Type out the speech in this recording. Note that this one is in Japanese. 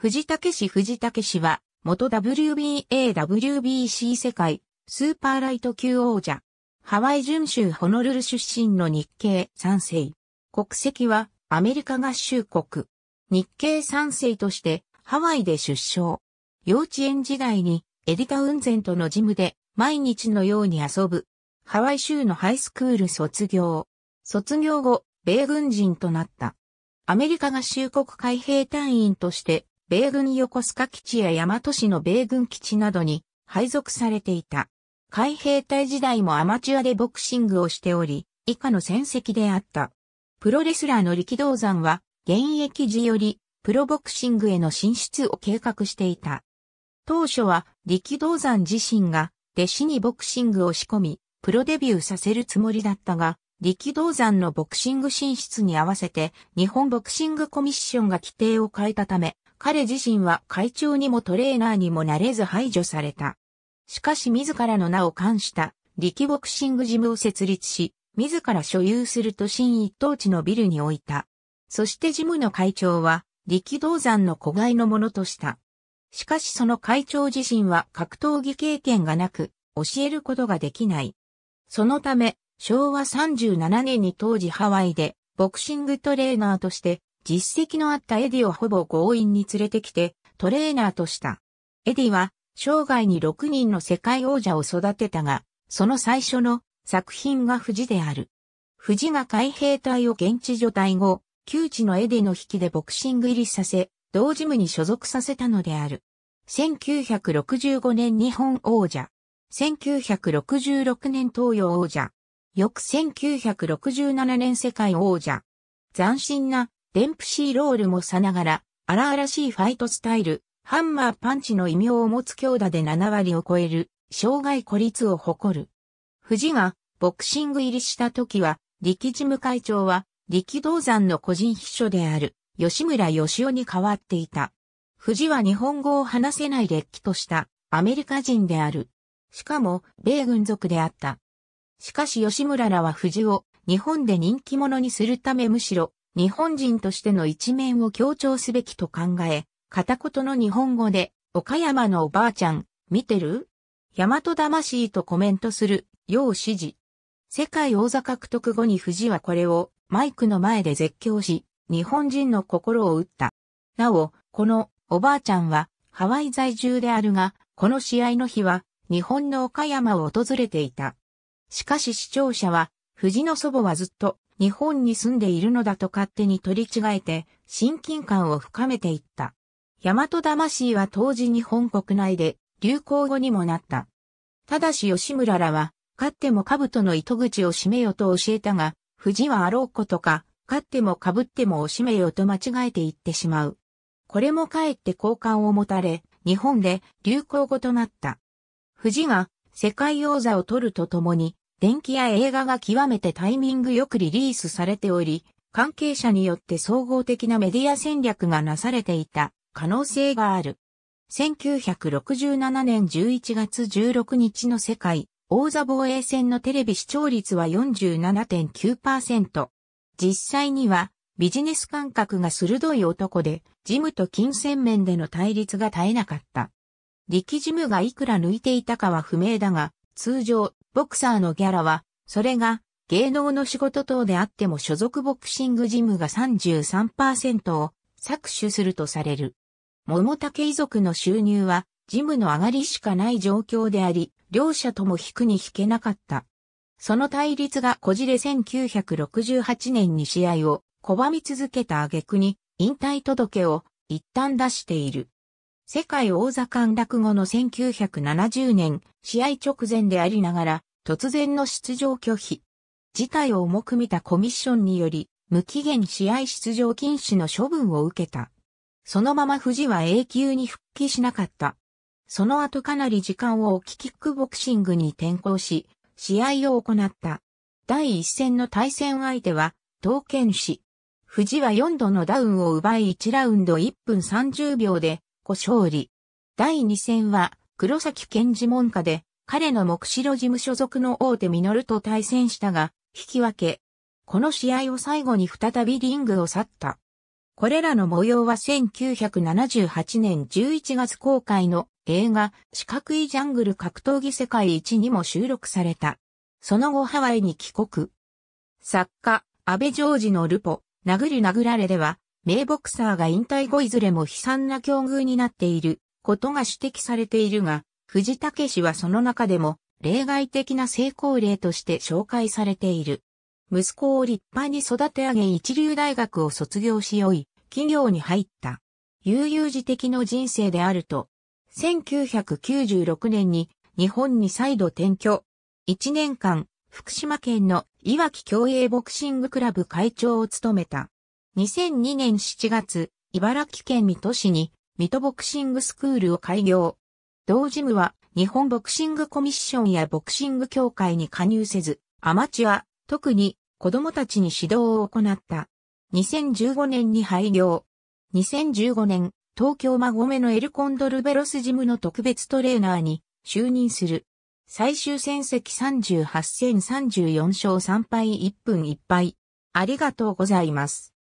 藤竹氏藤竹氏は、元 WBA WBC 世界、スーパーライト級王者。ハワイ準州ホノルル出身の日系三世。国籍はアメリカ合衆国。日系三世としてハワイで出生。幼稚園時代にエディタウンゼントのジムで毎日のように遊ぶ。ハワイ州のハイスクール卒業。卒業後、米軍人となった。アメリカ合衆国海兵隊員として米軍横須賀基地や大和市の米軍基地などに配属されていた。海兵隊時代もアマチュアでボクシングをしており、以下の戦績であった。プロレスラーの力道山は、現役時より、プロボクシングへの進出を計画していた。当初は、力道山自身が、弟子にボクシングを仕込み、プロデビューさせるつもりだったが、力道山のボクシング進出に合わせて、日本ボクシングコミッションが規定を変えたため、彼自身は会長にもトレーナーにもなれず排除された。しかし自らの名を冠した力ボクシングジムを設立し、自ら所有する都心一等地のビルに置いた。そしてジムの会長は力道山の子飼いのものとした。しかしその会長自身は格闘技経験がなく、教えることができない。そのため、昭和37年に当時ハワイでボクシングトレーナーとして実績のあったエディをほぼ強引に連れてきて、トレーナーとした。エディは、生涯に6人の世界王者を育てたが、その最初の作品が富士である。富士が海兵隊を現地除隊後、旧知のエディの引きでボクシング入りさせ、同ジムに所属させたのである。1965年日本王者。1966年東洋王者。翌1967年世界王者。斬新なデンプシーロールもさながら、荒々しいファイトスタイル、ハンマーパンチの異名を持つ強打で7割を超える、障害孤立を誇る。藤が、ボクシング入りした時は、力事務会長は、力道山の個人秘書である、吉村義雄に代わっていた。藤は日本語を話せない劣気としたアメリカ人である。しかも、米軍族であった。しかし吉村らは藤を日本で人気者にするためむしろ日本人としての一面を強調すべきと考え、片言の日本語で、岡山のおばあちゃん、見てる大和魂とコメントする、よう指示。世界王座獲得後に藤はこれをマイクの前で絶叫し、日本人の心を打った。なお、このおばあちゃんはハワイ在住であるが、この試合の日は日本の岡山を訪れていた。しかし視聴者は、藤の祖母はずっと日本に住んでいるのだと勝手に取り違えて、親近感を深めていった。大和魂は当時日本国内で流行語にもなった。ただし吉村らは、勝っても兜の糸口を閉めよと教えたが、藤はあろうことか、勝っても被ってもをしめよと間違えて言ってしまう。これもかえって好感を持たれ、日本で流行語となった。藤が世界王座を取るとともに、電気や映画が極めてタイミングよくリリースされており、関係者によって総合的なメディア戦略がなされていた可能性がある。1967年11月16日の世界、王座防衛戦のテレビ視聴率は47.9%。実際には、ビジネス感覚が鋭い男で、ジムと金銭面での対立が絶えなかった。力ジムがいくら抜いていたかは不明だが、通常、ボクサーのギャラは、それが芸能の仕事等であっても所属ボクシングジムが33%を搾取するとされる。桃竹遺族の収入は、ジムの上がりしかない状況であり、両者とも引くに引けなかった。その対立がこじれ1968年に試合を拒み続けた挙句に引退届を一旦出している。世界王座陥落後の1970年、試合直前でありながら、突然の出場拒否。事態を重く見たコミッションにより、無期限試合出場禁止の処分を受けた。そのまま藤は永久に復帰しなかった。その後かなり時間を置きキックボクシングに転向し、試合を行った。第一戦の対戦相手は、刀剣士。藤は4度のダウンを奪い1ラウンド1分30秒で、5勝利。第2戦は、黒崎健治門下で、彼の目白事務所属の大手ミノルと対戦したが、引き分け。この試合を最後に再びリングを去った。これらの模様は1978年11月公開の映画四角いジャングル格闘技世界一にも収録された。その後ハワイに帰国。作家、安倍ジョージのルポ、殴る殴られでは、名ボクサーが引退後いずれも悲惨な境遇になっていることが指摘されているが、藤武氏はその中でも例外的な成功例として紹介されている。息子を立派に育て上げ一流大学を卒業し良い企業に入った。悠々自適の人生であると、1996年に日本に再度転居。1年間、福島県のいわき競泳ボクシングクラブ会長を務めた。2002年7月、茨城県水戸市に水戸ボクシングスクールを開業。同ジムは日本ボクシングコミッションやボクシング協会に加入せず、アマチュア、特に子供たちに指導を行った。2015年に廃業。2015年、東京マゴメのエルコンドルベロスジムの特別トレーナーに就任する。最終戦績38戦34勝3敗1分1敗。ありがとうございます。